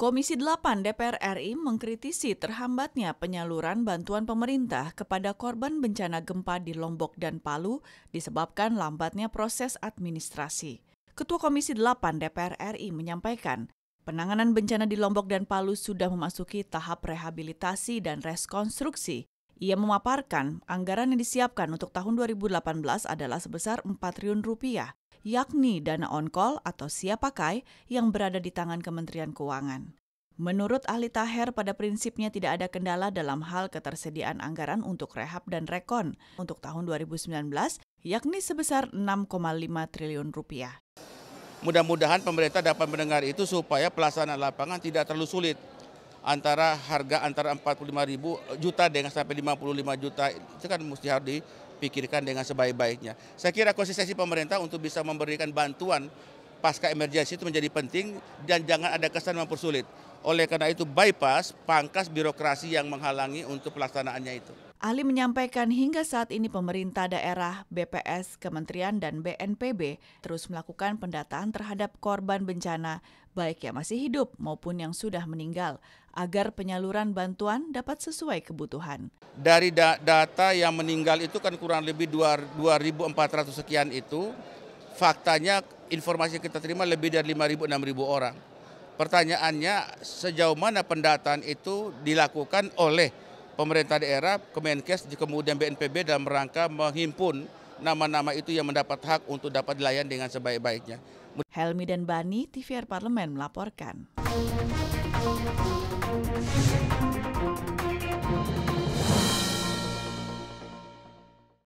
Komisi 8 DPR RI mengkritisi terhambatnya penyaluran bantuan pemerintah kepada korban bencana gempa di Lombok dan Palu disebabkan lambatnya proses administrasi. Ketua Komisi 8 DPR RI menyampaikan, penanganan bencana di Lombok dan Palu sudah memasuki tahap rehabilitasi dan rekonstruksi. Ia memaparkan anggaran yang disiapkan untuk tahun 2018 adalah sebesar 4 triliun rupiah yakni dana on-call atau siap pakai yang berada di tangan Kementerian Keuangan. Menurut ahli Taher, pada prinsipnya tidak ada kendala dalam hal ketersediaan anggaran untuk rehab dan rekon untuk tahun 2019, yakni sebesar 6,5 triliun rupiah. Mudah-mudahan pemerintah dapat mendengar itu supaya pelaksanaan lapangan tidak terlalu sulit antara harga antara 45 ribu juta dengan sampai 55 juta itu kan mesti harus pikirkan dengan sebaik-baiknya. Saya kira konsistensi pemerintah untuk bisa memberikan bantuan pasca emergensi itu menjadi penting dan jangan ada kesan mempersulit. Oleh karena itu bypass, pangkas birokrasi yang menghalangi untuk pelaksanaannya itu. Ali menyampaikan hingga saat ini pemerintah daerah, BPS, Kementerian, dan BNPB terus melakukan pendataan terhadap korban bencana, baik yang masih hidup maupun yang sudah meninggal, agar penyaluran bantuan dapat sesuai kebutuhan. Dari da data yang meninggal itu kan kurang lebih 2.400 sekian itu, faktanya informasi yang kita terima lebih dari 5.000-6.000 orang. Pertanyaannya sejauh mana pendataan itu dilakukan oleh pemerintah daerah, Kemenkes, kemudian BNPB dalam rangka menghimpun nama-nama itu yang mendapat hak untuk dapat dilayan dengan sebaik-baiknya. Helmi dan Bani, TVR Parlemen melaporkan.